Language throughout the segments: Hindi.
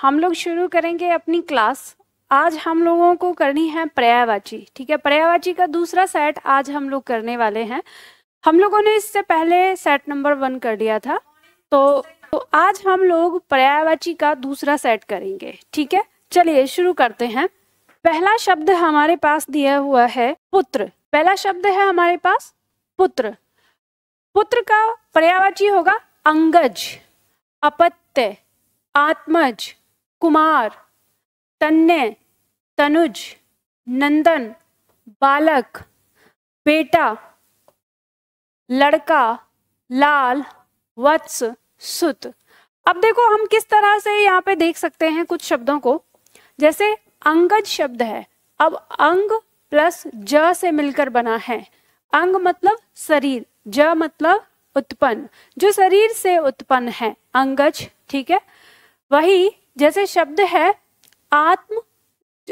हम लोग शुरू करेंगे अपनी क्लास आज हम लोगों को करनी है पर्यायवाची ठीक है पर्यायवाची का दूसरा सेट आज हम लोग करने वाले हैं हम लोगों ने इससे पहले सेट नंबर वन कर दिया था तो, तो आज हम लोग पर्यायवाची का दूसरा सेट करेंगे ठीक है चलिए शुरू करते हैं पहला शब्द हमारे पास दिया हुआ है पुत्र पहला शब्द है हमारे पास पुत्र पुत्र का पर्यावाची होगा अंगज अपत्य आत्मज कुमार तन्य तनुज नंदन बालक बेटा लड़का लाल वत्स सुत अब देखो हम किस तरह से यहाँ पे देख सकते हैं कुछ शब्दों को जैसे अंगज शब्द है अब अंग प्लस ज से मिलकर बना है अंग मतलब शरीर ज मतलब उत्पन्न जो शरीर से उत्पन्न है अंगज ठीक है वही जैसे शब्द है आत्म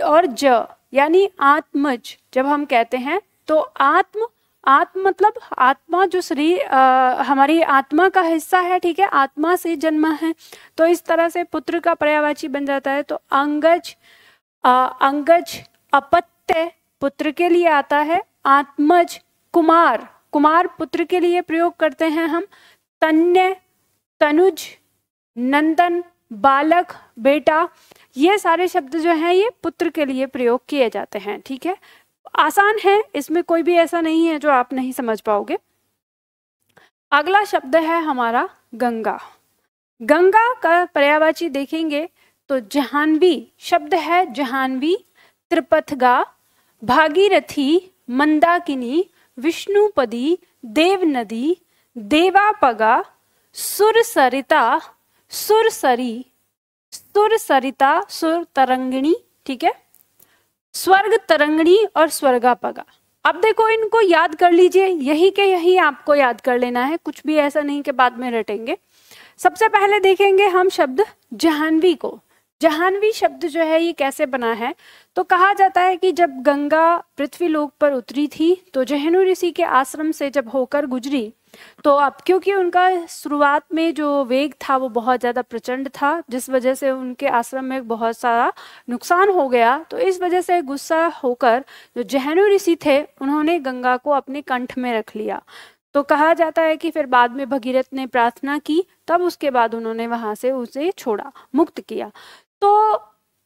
और ज यानी आत्मज जब हम कहते हैं तो आत्म आत्म मतलब आत्मा जो शरीर हमारी आत्मा का हिस्सा है ठीक है आत्मा से जन्मा है तो इस तरह से पुत्र का पर्यावाची बन जाता है तो अंगज आ, अंगज अपत्य पुत्र के लिए आता है आत्मज कुमार कुमार पुत्र के लिए प्रयोग करते हैं हम तन्य तनुज नंदन बालक बेटा ये सारे शब्द जो हैं ये पुत्र के लिए प्रयोग किए जाते हैं ठीक है आसान है इसमें कोई भी ऐसा नहीं है जो आप नहीं समझ पाओगे अगला शब्द है हमारा गंगा गंगा का पर्यावाची देखेंगे तो जहानवी शब्द है जहानवी त्रिपथगा भागीरथी मंदाकिनी विष्णुपदी देव नदी देवापगा सुरसरिता सरी सुर सरिता सुर तरंगिणी ठीक है स्वर्ग तरंगिणी और स्वर्गापगा अब देखो इनको याद कर लीजिए यही के यही आपको याद कर लेना है कुछ भी ऐसा नहीं कि बाद में रटेंगे सबसे पहले देखेंगे हम शब्द जहानवी को जहानवी शब्द जो है ये कैसे बना है तो कहा जाता है कि जब गंगा पृथ्वी लोक पर उतरी थी तो जहनु ऋषि के आश्रम से जब होकर गुजरी तो अब क्योंकि उनका शुरुआत में जो वेग था वो बहुत ज़्यादा प्रचंड था जिस वजह से उनके आश्रम में बहुत सारा नुकसान हो गया तो इस वजह से गुस्सा होकर जो जहनु ऋषि थे उन्होंने गंगा को अपने कंठ में रख लिया तो कहा जाता है कि फिर बाद में भगीरथ ने प्रार्थना की तब उसके बाद उन्होंने वहां से उसे छोड़ा मुक्त किया तो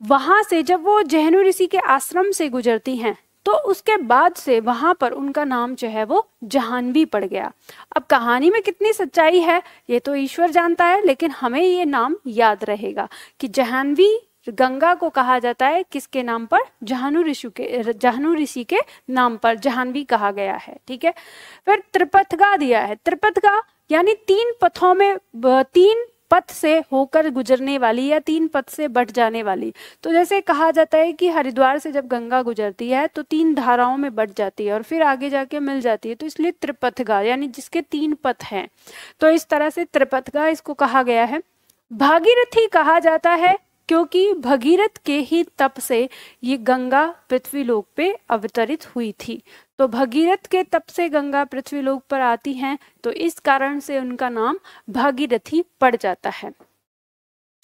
वहां से जब वो जहनु ऋषि के आश्रम से गुजरती हैं तो उसके बाद से वहां पर उनका नाम जो है वो जहानवी पड़ गया अब कहानी में कितनी सच्चाई है ये तो ईश्वर जानता है लेकिन हमें ये नाम याद रहेगा कि जहानवी गंगा को कहा जाता है किसके नाम पर जहानु ऋषि के जहानु ऋषि के नाम पर जहानवी कहा गया है ठीक है फिर त्रिपथगा दिया है त्रिपथगा यानी तीन पथों में तीन पथ से होकर गुजरने वाली या तीन पथ से बट जाने वाली तो जैसे कहा जाता है कि हरिद्वार से जब गंगा गुजरती है तो तीन धाराओं में बट जाती है और फिर आगे जाके मिल जाती है तो इसलिए त्रिपथगा यानी जिसके तीन पथ हैं तो इस तरह से त्रिपथगा इसको कहा गया है भागीरथी कहा जाता है क्योंकि भगीरथ के ही तप से ये गंगा पृथ्वी लोक पे अवतरित हुई थी तो भगीरथ के तप से गंगा पृथ्वीलोक पर आती हैं तो इस कारण से उनका नाम भागीरथी पड़ जाता है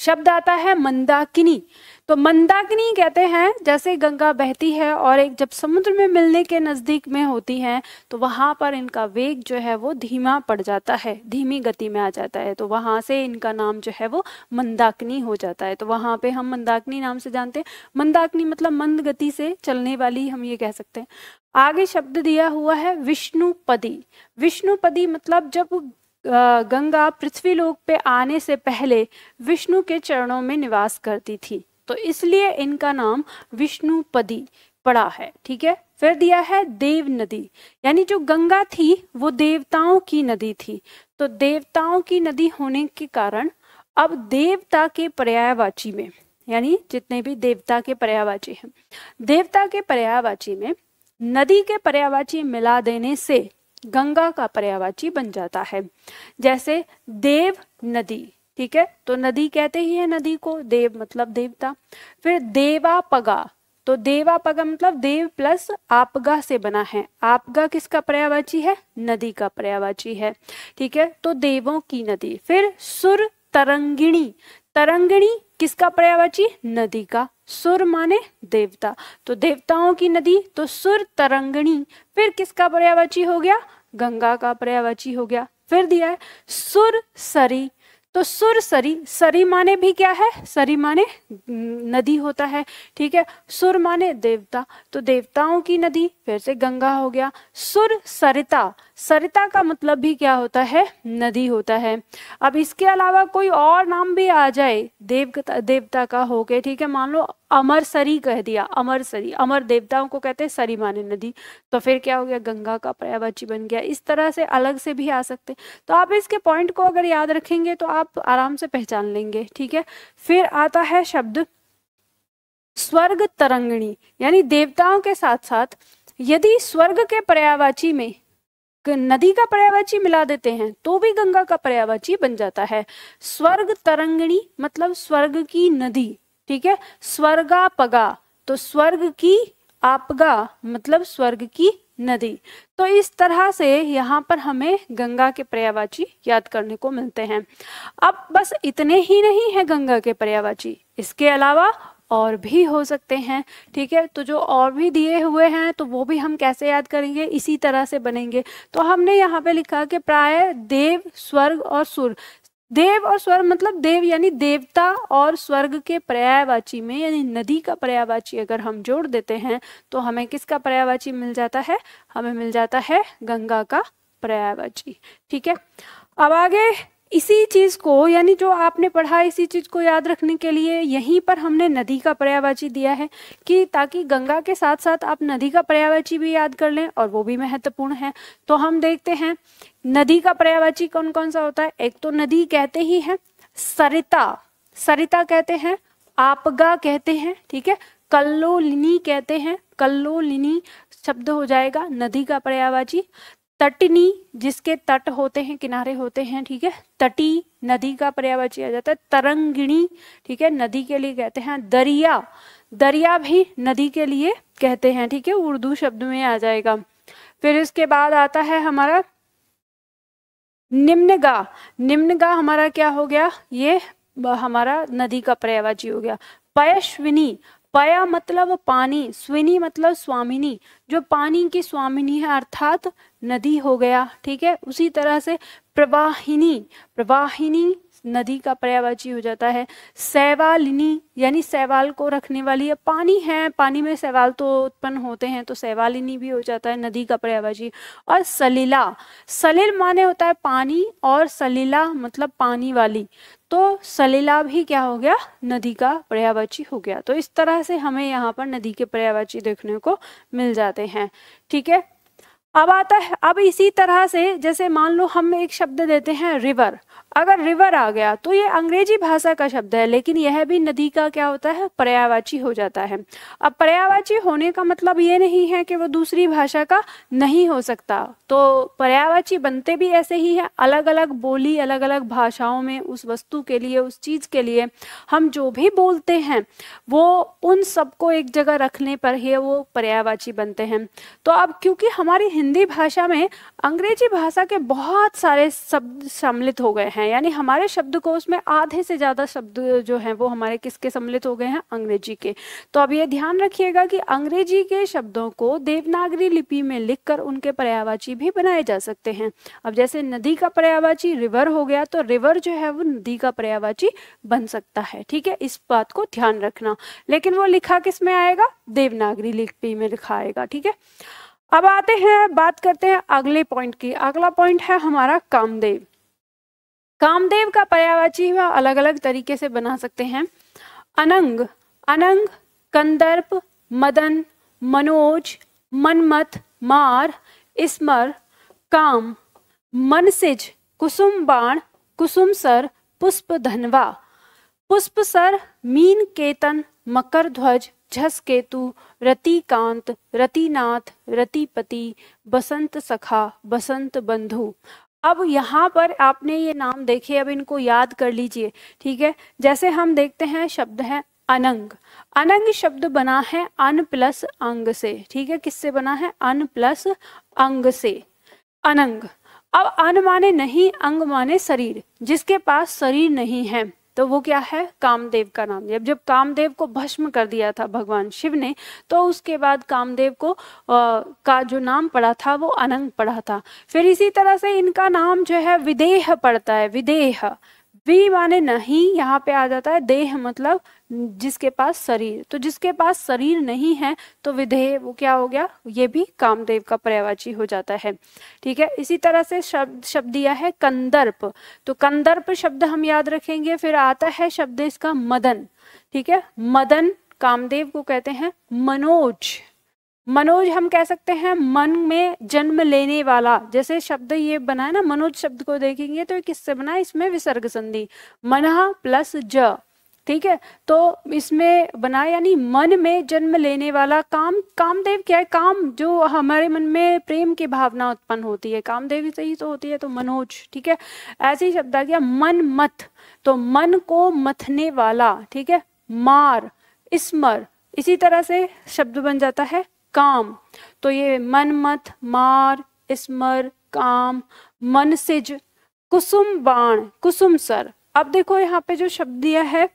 शब्द आता है मंदाकिनी तो मंदाकिनी कहते हैं जैसे गंगा बहती है और एक जब समुद्र में मिलने के नज़दीक में होती है तो वहां पर इनका वेग जो है वो धीमा पड़ जाता है धीमी गति में आ जाता है तो वहां से इनका नाम जो है वो मंदाकिनी हो जाता है तो वहां पे हम मंदाकिनी नाम से जानते हैं मंदाकिनी मतलब मंद गति से चलने वाली हम ये कह सकते हैं आगे शब्द दिया हुआ है विष्णुपदी विष्णुपदी मतलब जब गंगा पृथ्वीलोक पे आने से पहले विष्णु के चरणों में निवास करती थी तो इसलिए इनका नाम विष्णुपदी पड़ा है ठीक है फिर दिया है देव नदी यानी जो गंगा थी वो देवताओं की नदी थी तो देवताओं की नदी होने के कारण अब देवता के पर्यायवाची में यानी जितने भी देवता के पर्यायवाची हैं देवता के पर्यायवाची में नदी के पर्यायवाची मिला देने से गंगा का पर्यावाची बन जाता है जैसे देव नदी ठीक है तो नदी कहते ही है नदी को देव मतलब देवता फिर देवा पगा तो पगा मतलब देव प्लस आपगा से बना है आपगा किसका पर्यावाची है नदी का पर्यावाची है ठीक है तो देवों की नदी फिर सुर तरंगिणी तरंगिणी किसका पर्यावाची नदी का सुर माने देवता तो देवताओं की नदी तो सुर तरंगिणी फिर किसका पर्यावाची हो गया गंगा का पर्यावची हो गया फिर दिया है सुर सरी तो सुर सरी सरी माने भी क्या है सरी माने नदी होता है ठीक है सुर माने देवता तो देवताओं की नदी फिर से गंगा हो गया सुर सरिता सरिता का मतलब भी क्या होता है नदी होता है अब इसके अलावा कोई और नाम भी आ जाए देव देवता का हो के ठीक है मान लो अमरसरी कह दिया अमरसरी अमर देवताओं को कहते हैं सरी माने नदी तो फिर क्या हो गया गंगा का पर्यावाची बन गया इस तरह से अलग से भी आ सकते हैं तो आप इसके पॉइंट को अगर याद रखेंगे तो आप आराम से पहचान लेंगे ठीक है फिर आता है शब्द स्वर्ग तरंगणी यानी देवताओं के साथ साथ यदि स्वर्ग के पर्यावाची में नदी का पर्यावाची मिला देते हैं तो भी गंगा का पर्यावाची बन जाता है स्वर्ग तरंगणी मतलब स्वर्ग की नदी ठीक है स्वर्गा पगा तो स्वर्ग की आपगा मतलब स्वर्ग की नदी तो इस तरह से यहाँ पर हमें गंगा के पर्यावाची याद करने को मिलते हैं अब बस इतने ही नहीं है गंगा के पर्यावाची इसके अलावा और भी हो सकते हैं ठीक है तो जो और भी दिए हुए हैं तो वो भी हम कैसे याद करेंगे इसी तरह से बनेंगे तो हमने यहाँ पे लिखा कि प्राय देव स्वर्ग और सुर देव और स्वर्ग मतलब देव यानी देवता और स्वर्ग के पर्यायवाची में यानी नदी का पर्यायवाची अगर हम जोड़ देते हैं तो हमें किसका पर्यायवाची मिल जाता है हमें मिल जाता है गंगा का पर्यायवाची ठीक है अब आगे इसी चीज़ को यानी जो आपने पढ़ा इसी चीज़ को याद रखने के लिए यहीं पर हमने नदी का पर्यावाची दिया है कि ताकि गंगा के साथ साथ आप नदी का पर्यावाची भी याद कर लें और वो भी महत्वपूर्ण है तो हम देखते हैं नदी का पर्यावाची कौन कौन सा होता है एक तो नदी कहते ही है सरिता सरिता कहते हैं आपगा कहते हैं ठीक है कल्लोलिनी कहते हैं कल्लोलिनी शब्द हो जाएगा नदी का पर्यावाची तटनी जिसके तट होते हैं किनारे होते हैं ठीक है तटी नदी का पर्यावरण किया जाता है तरंगिणी ठीक है नदी के लिए कहते हैं दरिया दरिया भी नदी के लिए कहते हैं ठीक है उर्दू शब्द में आ जाएगा फिर इसके बाद आता है हमारा निम्नगा निम्नगा हमारा क्या हो गया ये हमारा नदी का पर्यावाची हो गया पयश्विनी पया मतलब पानी स्विनी मतलब स्वामिनी जो पानी की स्वामिनी है अर्थात नदी हो गया ठीक है उसी तरह से प्रवाहिनी प्रवाहिनी नदी का पर्यावाची हो जाता है सैवालिनी यानी सैवाल को रखने वाली या पानी है पानी में सैवाल तो उत्पन्न होते हैं तो सैवालिनी भी हो जाता है नदी का पर्यावाची और सलीला सलील माने होता है पानी और सलीला मतलब पानी वाली तो सलीला भी क्या हो गया नदी का पर्यावाची हो गया तो इस तरह से हमें यहाँ पर नदी के पर्यावाची देखने को मिल जाते हैं ठीक है अब आता है अब इसी तरह से जैसे मान लो हम एक शब्द देते हैं रिवर अगर रिवर आ गया तो ये अंग्रेजी भाषा का शब्द है लेकिन यह भी नदी का क्या होता है पर्यावाची हो जाता है अब पर्यावाची होने का मतलब ये नहीं है कि वो दूसरी भाषा का नहीं हो सकता तो पर्यावाची बनते भी ऐसे ही है अलग अलग बोली अलग अलग भाषाओं में उस वस्तु के लिए उस चीज़ के लिए हम जो भी बोलते हैं वो उन सबको एक जगह रखने पर ही वो पर्यावाची बनते हैं तो अब क्योंकि हमारी हिंदी भाषा में अंग्रेजी भाषा के बहुत सारे शब्द सम्मिलित हो गए हैं यानी हमारे शब्दकोश में आधे से ज़्यादा शब्द जो हैं वो हमारे किसके सम्मिलित हो गए हैं अंग्रेजी के तो अब ये ध्यान रखिएगा कि अंग्रेजी के शब्दों को देवनागरी लिपि में लिखकर उनके पर्यावाची भी बनाए जा सकते हैं अब जैसे नदी का पर्यावाची रिवर हो गया तो रिवर जो है वो नदी का पर्यावाची बन सकता है ठीक है इस बात को ध्यान रखना लेकिन वो लिखा किस में आएगा देवनागरी लिपि में लिखा आएगा ठीक है अब आते हैं बात करते हैं अगले पॉइंट की अगला पॉइंट है हमारा कामदेव कामदेव का पर्यावाची वह अलग अलग तरीके से बना सकते हैं अनंग अनंग कंदर्प मदन मनोज मनमथ मार स्मर काम मनसिज कुसुम बाण कुसुम सर पुष्प धनवा पुष्प सर मीन केतन मकर ध्वज झसकेतु रतिकांत रतिनाथ रतिपति बसंत सखा बसंत बंधु अब यहाँ पर आपने ये नाम देखे अब इनको याद कर लीजिए ठीक है जैसे हम देखते हैं शब्द है अनंग अनंग शब्द बना है अन प्लस अंग से ठीक है किससे बना है अन प्लस अंग से अनंग अब अन माने नहीं अंग माने शरीर जिसके पास शरीर नहीं है तो वो क्या है कामदेव का नाम जब जब कामदेव को भस्म कर दिया था भगवान शिव ने तो उसके बाद कामदेव को आ, का जो नाम पड़ा था वो अनंग पड़ा था फिर इसी तरह से इनका नाम जो है विदेह पड़ता है विदेह वी माने नहीं यहाँ पे आ जाता है देह मतलब जिसके पास शरीर तो जिसके पास शरीर नहीं है तो विधेय वो क्या हो गया ये भी कामदेव का पर्यावाची हो जाता है ठीक है इसी तरह से शब्द शब्द दिया है कंदर्प तो कंदर्प शब्द हम याद रखेंगे फिर आता है शब्द इसका मदन ठीक है मदन कामदेव को कहते हैं मनोज मनोज हम कह सकते हैं मन में जन्म लेने वाला जैसे शब्द ये बना है ना मनोज शब्द को देखेंगे तो किससे बना है इसमें विसर्ग संधि मनह प्लस ज ठीक है तो इसमें बना यानी मन में जन्म लेने वाला काम कामदेव क्या है काम जो हमारे मन में प्रेम की भावना उत्पन्न होती है कामदेव से ही तो होती है तो मनोज ठीक है ऐसे ही शब्द आ गया मन मथ तो मन को मथने वाला ठीक है मार स्मर इसी तरह से शब्द बन जाता है काम तो ये मन मथ मार स्मर काम मन सिज कुसुम बाण कुसुम सर अब देखो यहाँ पे जो शब्द दिया है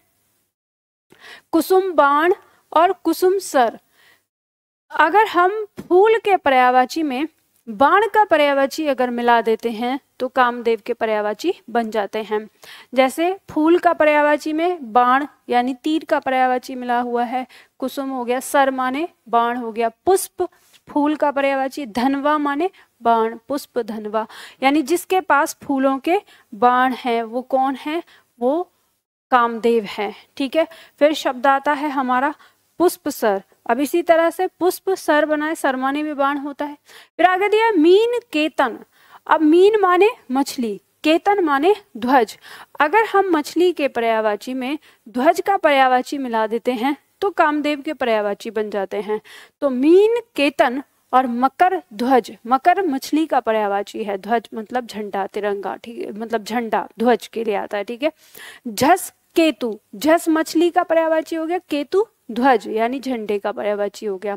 कुसुम बाण और कुसुम सर अगर हम फूल के पर्यावाची में बाण का पर्यावाची अगर मिला देते हैं तो कामदेव के पर्यावाची बन जाते हैं जैसे फूल का पर्यावाची में बाण यानी तीर का पर्यावाची मिला हुआ है कुसुम हो गया सर माने बाण हो गया पुष्प फूल का पर्यावाची धनवा माने बाण पुष्प धनवा यानी जिसके पास फूलों के बाण हैं वो कौन है वो कामदेव हैं ठीक है फिर शब्द आता है हमारा पुष्प सर अब इसी तरह से पुष्प सर बनाए सरमाने में बाण होता है फिर आगे दिया मीन केतन अब मीन माने मछली केतन माने ध्वज अगर हम मछली के पर्यावाची में ध्वज का पर्यावाची मिला देते हैं तो कामदेव के पर्यावाची बन जाते हैं तो मीन केतन और मकर ध्वज मकर मछली का पर्यावाची है ध्वज मतलब झंडा तिरंगा ठीक है मतलब झंडा ध्वज के लिए आता है ठीक है झस केतु झस मछली का पर्यावाची हो गया केतु ध्वज यानी झंडे का पर्यावाची हो गया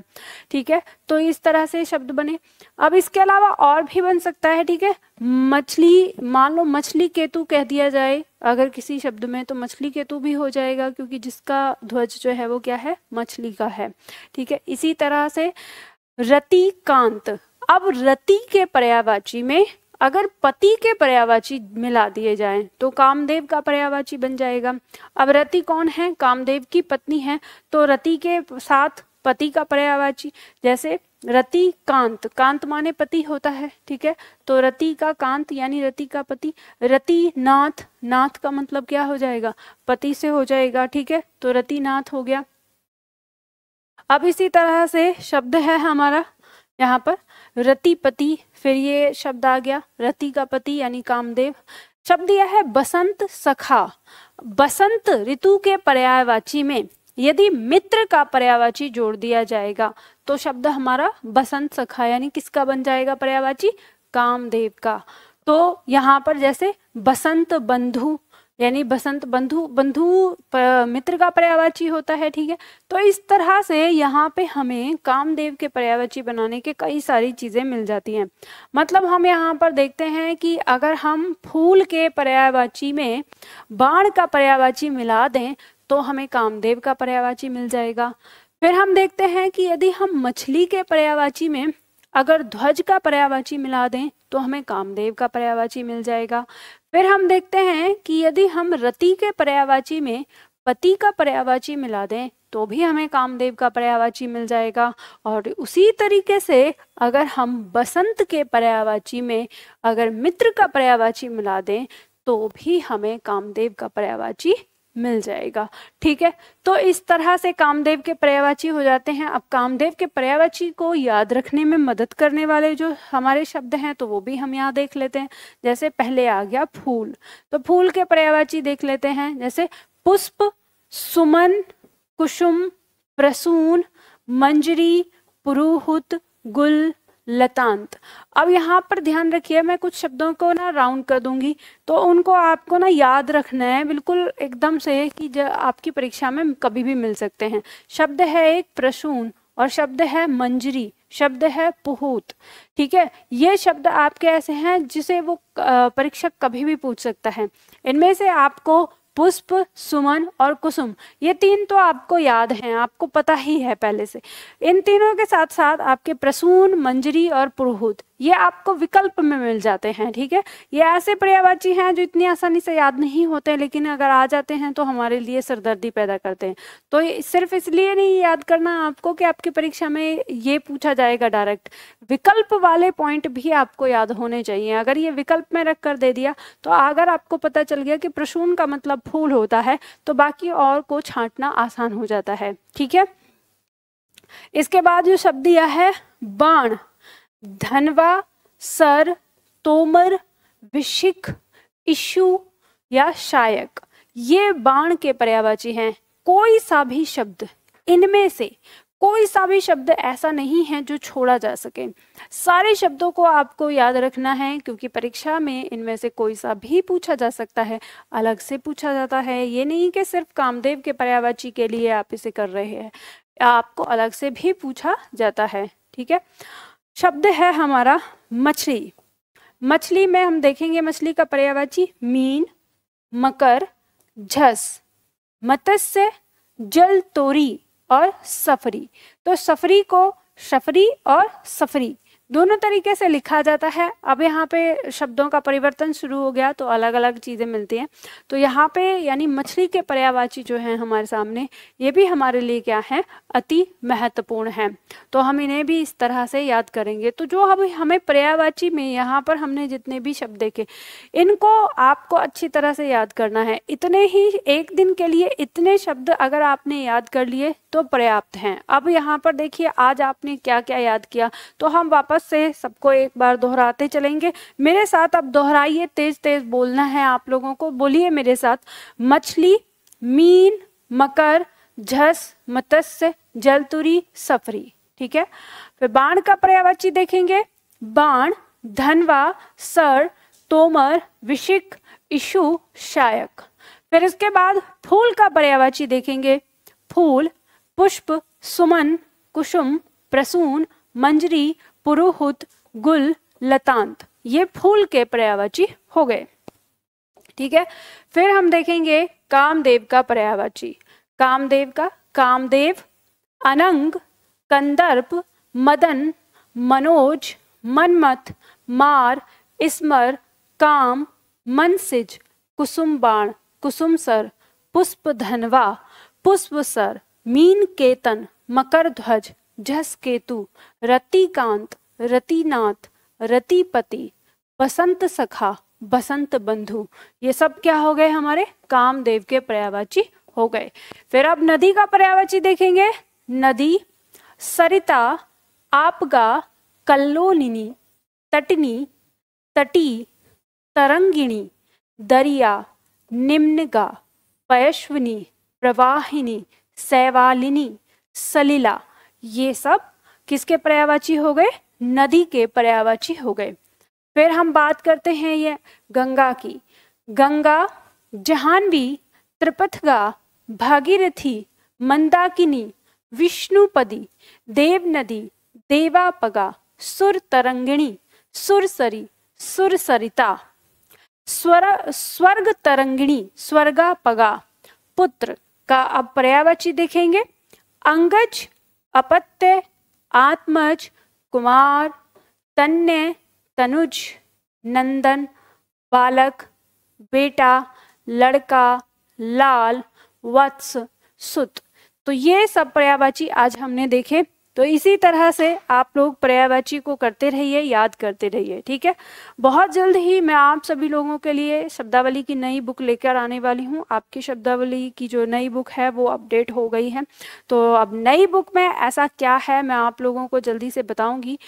ठीक है तो इस तरह से शब्द बने अब इसके अलावा और भी बन सकता है ठीक है मछली मान लो मछली केतु कह दिया जाए अगर किसी शब्द में तो मछली केतु भी हो जाएगा क्योंकि जिसका ध्वज जो है वो क्या है मछली का है ठीक है इसी तरह से रति कांत अब रति के पर्यावाची में अगर पति के पर्यावाची मिला दिए जाए तो कामदेव का पर्यावाची बन जाएगा अब रति कौन है कामदेव की पत्नी है तो रति के साथ पति का पर्यावाची जैसे रति कांत कांत माने पति होता है ठीक है तो रति का कांत यानी रति का पति रति नाथ नाथ का मतलब क्या हो जाएगा पति से हो जाएगा ठीक है तो रति नाथ हो गया अब इसी तरह से शब्द है हमारा यहाँ पर पति फिर ये शब्द आ गया रति का पति यानी कामदेव शब्द यह है बसंत सखा बसंत ऋतु के पर्यायवाची में यदि मित्र का पर्यावाची जोड़ दिया जाएगा तो शब्द हमारा बसंत सखा यानी किसका बन जाएगा पर्यावाची कामदेव का तो यहाँ पर जैसे बसंत बंधु यानी बसंत बंधु बंधु मित्र का पर्यावाची होता है ठीक है तो इस तरह से यहाँ पे हमें कामदेव के पर्यावाची बनाने के कई सारी चीज़ें मिल जाती हैं मतलब हम यहाँ पर देखते हैं कि अगर हम फूल के पर्यावाची में बाण का पर्यावाची मिला दें तो हमें कामदेव का पर्यावाची मिल जाएगा फिर हम देखते हैं कि यदि हम मछली के पर्यावाची में अगर ध्वज का पर्यावाची मिला दें तो हमें कामदेव का पर्यावाची मिल जाएगा फिर हम देखते हैं कि यदि हम रति के पर्यावाची में पति का पर्यावाची मिला दें तो भी हमें कामदेव का पर्यावाची मिल जाएगा और उसी तरीके से अगर हम बसंत के पर्यावाची में अगर मित्र का पर्यावाची मिला दें तो भी हमें कामदेव का पर्यावाची मिल जाएगा ठीक है तो इस तरह से कामदेव के पर्यावाची हो जाते हैं अब कामदेव के पर्यावाची को याद रखने में मदद करने वाले जो हमारे शब्द हैं तो वो भी हम यहाँ देख लेते हैं जैसे पहले आ गया फूल तो फूल के पर्यावाची देख लेते हैं जैसे पुष्प सुमन कुसुम प्रसून मंजरी पुरुहुत गुल लतांत अब यहाँ पर ध्यान रखिए मैं कुछ शब्दों को ना राउंड कर दूंगी तो उनको आपको ना याद रखना है बिल्कुल एकदम से कि आपकी परीक्षा में कभी भी मिल सकते हैं शब्द है एक प्रसून और शब्द है मंजरी शब्द है पुहूत ठीक है ये शब्द आपके ऐसे हैं जिसे वो परीक्षक कभी भी पूछ सकता है इनमें से आपको पुष्प सुमन और कुसुम ये तीन तो आपको याद हैं आपको पता ही है पहले से इन तीनों के साथ साथ आपके प्रसून मंजरी और पुरहूत ये आपको विकल्प में मिल जाते हैं ठीक है ये ऐसे पर्यावाची हैं जो इतनी आसानी से याद नहीं होते लेकिन अगर आ जाते हैं तो हमारे लिए सरदर्दी पैदा करते हैं तो सिर्फ इसलिए नहीं याद करना आपको कि आपकी परीक्षा में ये पूछा जाएगा डायरेक्ट विकल्प वाले पॉइंट भी आपको याद होने चाहिए अगर ये विकल्प में रख कर दे दिया तो अगर आपको पता चल गया कि प्रसून का मतलब फूल होता है तो बाकी और को छांटना आसान हो जाता है ठीक है इसके बाद जो शब्द यह है बाण धनवा सर तोमर विशिक इशु या शायक ये बाण के पर्यावाची हैं कोई सा भी शब्द इनमें से कोई सा भी शब्द ऐसा नहीं है जो छोड़ा जा सके सारे शब्दों को आपको याद रखना है क्योंकि परीक्षा में इनमें से कोई सा भी पूछा जा सकता है अलग से पूछा जाता है ये नहीं कि सिर्फ कामदेव के पर्यावाची के लिए आप इसे कर रहे हैं आपको अलग से भी पूछा जाता है ठीक है शब्द है हमारा मछली मछली में हम देखेंगे मछली का पर्यावाची मीन मकर झस मत्स्य जल तोरी और सफरी तो सफरी को सफरी और सफरी दोनों तरीके से लिखा जाता है अब यहाँ पे शब्दों का परिवर्तन शुरू हो गया तो अलग अलग चीज़ें मिलती हैं तो यहाँ पे यानी मछली के पर्यावाची जो हैं हमारे सामने ये भी हमारे लिए क्या है अति महत्वपूर्ण है तो हम इन्हें भी इस तरह से याद करेंगे तो जो हम हमें पर्यावाची में यहाँ पर हमने जितने भी शब्द देखे इनको आपको अच्छी तरह से याद करना है इतने ही एक दिन के लिए इतने शब्द अगर आपने याद कर लिए तो पर्याप्त हैं अब यहाँ पर देखिए आज आपने क्या क्या याद किया तो हम वापस से सबको एक बार दोहराते चलेंगे मेरे साथ अब दोहराइए तेज तेज बोलना है आप लोगों को बोलिए मेरे साथ मछली मीन मकर झस मत्स्य जलतुरी सफरी ठीक है फिर बाण का पर्यावाची देखेंगे बाण धनवा सर तोमर विशिक इशु शायक फिर इसके बाद फूल का पर्यावाची देखेंगे फूल पुष्प सुमन कुसुम प्रसून मंजरी पुरोहित गुल लतांत ये फूल के पर्यावाची हो गए ठीक है फिर हम देखेंगे कामदेव का पर्यावाची कामदेव का कामदेव अनंग कंदर्प मदन मनोज मनमथ मार इसमर काम मनसिज कुसुम बाण कुसुम सर पुष्प धनवा पुष्प सर मीन केतन मकर ध्वज जस केतु रतिकांत रतिनाथ रतिपति बसंत सखा बसंत बंधु ये सब क्या हो गए हमारे कामदेव के पर्यावाची हो गए फिर अब नदी का पर्यावाची देखेंगे नदी सरिता आपगा कल्लोलिनी तटनी तटी तरंगिणी दरिया निम्नगा पयश्विनी प्रवाहिनी सैवालिनी सलीला ये सब किसके पर्यावाची हो गए नदी के पर्यावाची हो गए फिर हम बात करते हैं ये गंगा की गंगा जहानवी त्रिपथगा भागीरथी मंदाकिनी विष्णुपदी देव नदी देवापगा सुर तरंगिणी सुरसरी सुरसरिता स्वर स्वर्ग तरंगिणी स्वर्गापगा पुत्र का अब पर्यावची देखेंगे अंगज अपत्य आत्मज कुमार तन्य तनुज नंदन बालक बेटा लड़का लाल वत्स सुत तो ये सब पर्यावाची आज हमने देखे तो इसी तरह से आप लोग पर्यायवाची को करते रहिए याद करते रहिए ठीक है बहुत जल्द ही मैं आप सभी लोगों के लिए शब्दावली की नई बुक लेकर आने वाली हूँ आपकी शब्दावली की जो नई बुक है वो अपडेट हो गई है तो अब नई बुक में ऐसा क्या है मैं आप लोगों को जल्दी से बताऊंगी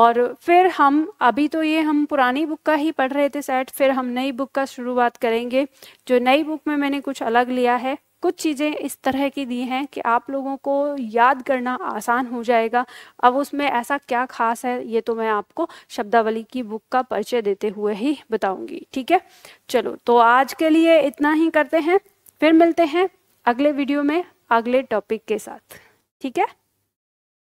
और फिर हम अभी तो ये हम पुरानी बुक का ही पढ़ रहे थे सेट फिर हम नई बुक का शुरुआत करेंगे जो नई बुक में मैंने कुछ अलग लिया है कुछ चीज़ें इस तरह की दी हैं कि आप लोगों को याद करना आसान हो जाएगा अब उसमें ऐसा क्या खास है ये तो मैं आपको शब्दावली की बुक का परिचय देते हुए ही बताऊंगी ठीक है चलो तो आज के लिए इतना ही करते हैं फिर मिलते हैं अगले वीडियो में अगले टॉपिक के साथ ठीक है